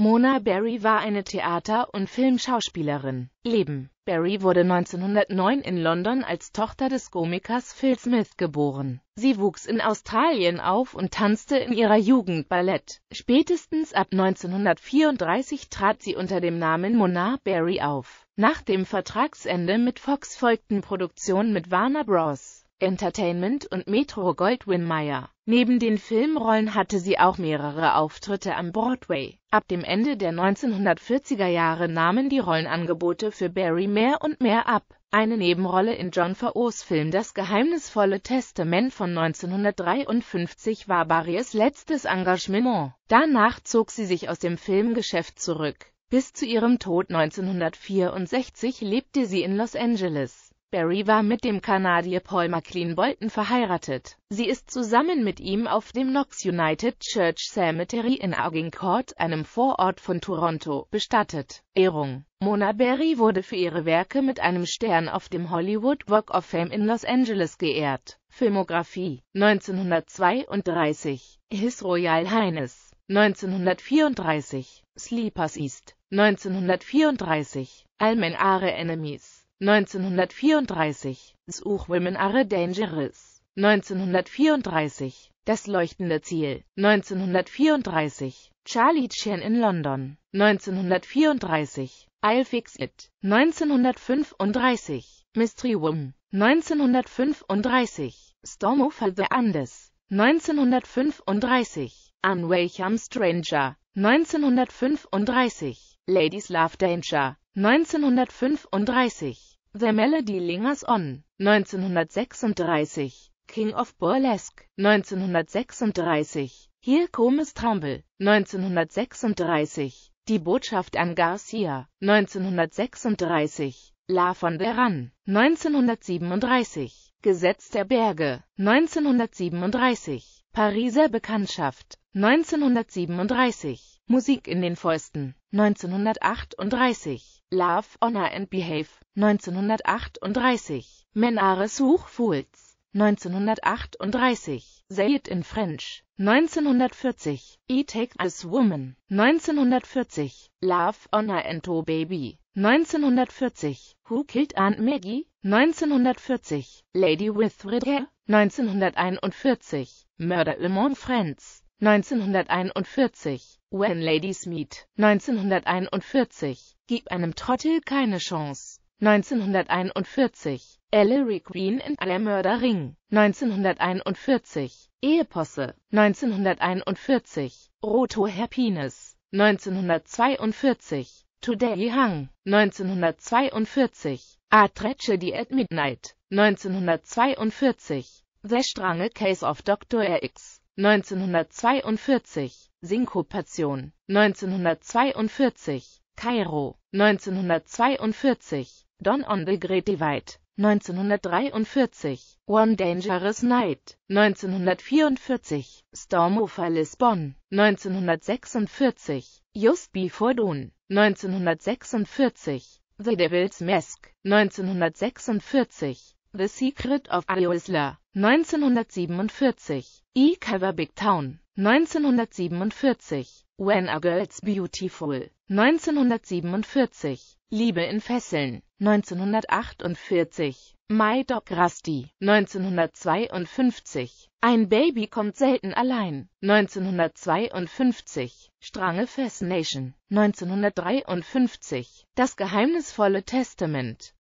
Mona Berry war eine Theater- und Filmschauspielerin. Leben Berry wurde 1909 in London als Tochter des Komikers Phil Smith geboren. Sie wuchs in Australien auf und tanzte in ihrer Jugend Ballett. Spätestens ab 1934 trat sie unter dem Namen Mona Berry auf. Nach dem Vertragsende mit Fox folgten Produktionen mit Warner Bros Entertainment und Metro-Goldwyn-Mayer. Neben den Filmrollen hatte sie auch mehrere Auftritte am Broadway. Ab dem Ende der 1940er Jahre nahmen die Rollenangebote für Barry mehr und mehr ab. Eine Nebenrolle in John Favreaus Film Das geheimnisvolle Testament von 1953 war Barrys letztes Engagement. Danach zog sie sich aus dem Filmgeschäft zurück. Bis zu ihrem Tod 1964 lebte sie in Los Angeles. Berry war mit dem Kanadier Paul McLean Bolton verheiratet. Sie ist zusammen mit ihm auf dem Knox United Church Cemetery in Agincourt, einem Vorort von Toronto, bestattet. Ehrung Mona Berry wurde für ihre Werke mit einem Stern auf dem Hollywood Walk of Fame in Los Angeles geehrt. Filmografie 1932 His Royal Highness 1934 Sleepers East 1934 All Men Are Enemies 1934, Such Women Are Dangerous, 1934, Das leuchtende Ziel, 1934, Charlie Chan in London, 1934, I'll Fix It, 1935, Mystery Woman, 1935, Storm Over the Andes, 1935, Unwelcome Stranger, 1935, Ladies Love Danger, 1935, The Melody Lingers On, 1936, King of Burlesque, 1936, Here Comes Trumble, 1936, Die Botschaft an Garcia, 1936, La von der Run, 1937, Gesetz der Berge, 1937, Pariser Bekanntschaft, 1937, Musik in den Fäusten 1938, Love, Honor and Behave 1938, Men are Such Fools 1938, Say It in French 1940, E Take As Woman 1940, Love, Honor and To Baby 1940, Who Killed Aunt Maggie 1940, Lady with Red Hair 1941, Murder Among Friends 1941 When Ladies Meet 1941. Gib einem Trottel keine Chance. 1941. Ellery Green in Der Mörderring 1941. Eheposse 1941. Roto Happiness 1942. Today Hang 1942. A Tragedy at Midnight 1942. The Strange Case of Dr. X 1942 Synkopation 1942, Kairo 1942, Don on the Great Divide 1943, One Dangerous Night, 1944, Storm over Lisbon, 1946, Just Before Dawn, 1946, The Devil's Mask, 1946, The Secret of Ayoisla, 1947, E. Cover Big Town, 1947, When Are Girl's Beautiful, 1947, Liebe in Fesseln, 1948, My Dog Rusty, 1952, Ein Baby kommt selten allein, 1952, Strange Fascination, 1953, Das geheimnisvolle Testament,